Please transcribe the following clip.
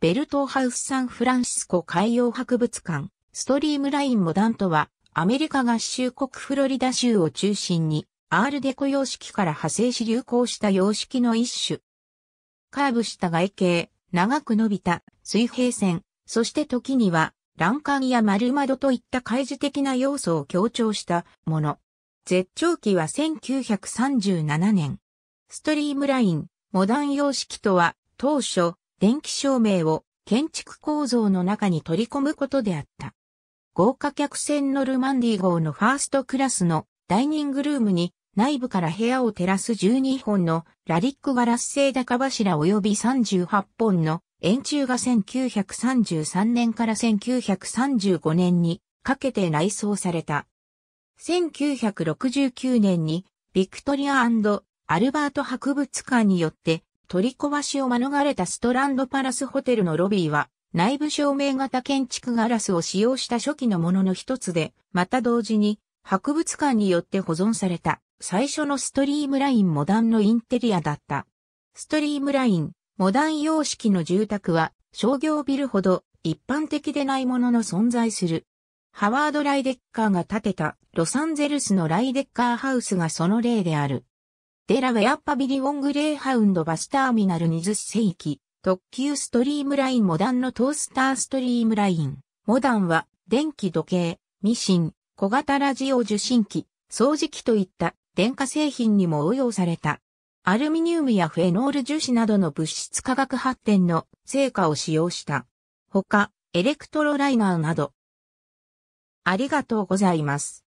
ベルトーハウスサンフランシスコ海洋博物館、ストリームラインモダンとは、アメリカ合衆国フロリダ州を中心に、アールデコ様式から派生し流行した様式の一種。カーブした外形、長く伸びた水平線、そして時には、欄干や丸窓といった開示的な要素を強調したもの。絶頂期は1937年。ストリームライン、モダン様式とは、当初、電気照明を建築構造の中に取り込むことであった。豪華客船のルマンディ号のファーストクラスのダイニングルームに内部から部屋を照らす12本のラリックガラス製高柱及び38本の円柱が1933年から1935年にかけて内装された。1969年にビクトリアアルバート博物館によって取り壊しを免れたストランドパラスホテルのロビーは、内部照明型建築ガラスを使用した初期のものの一つで、また同時に、博物館によって保存された、最初のストリームラインモダンのインテリアだった。ストリームライン、モダン様式の住宅は、商業ビルほど一般的でないものの存在する。ハワード・ライデッカーが建てたロサンゼルスのライデッカーハウスがその例である。デラウェアパビリオングレーハウンドバスターミナル20世紀、特急ストリームラインモダンのトースターストリームライン。モダンは、電気時計、ミシン、小型ラジオ受信機、掃除機といった電化製品にも応用された。アルミニウムやフェノール樹脂などの物質化学発展の成果を使用した。他、エレクトロライナーなど。ありがとうございます。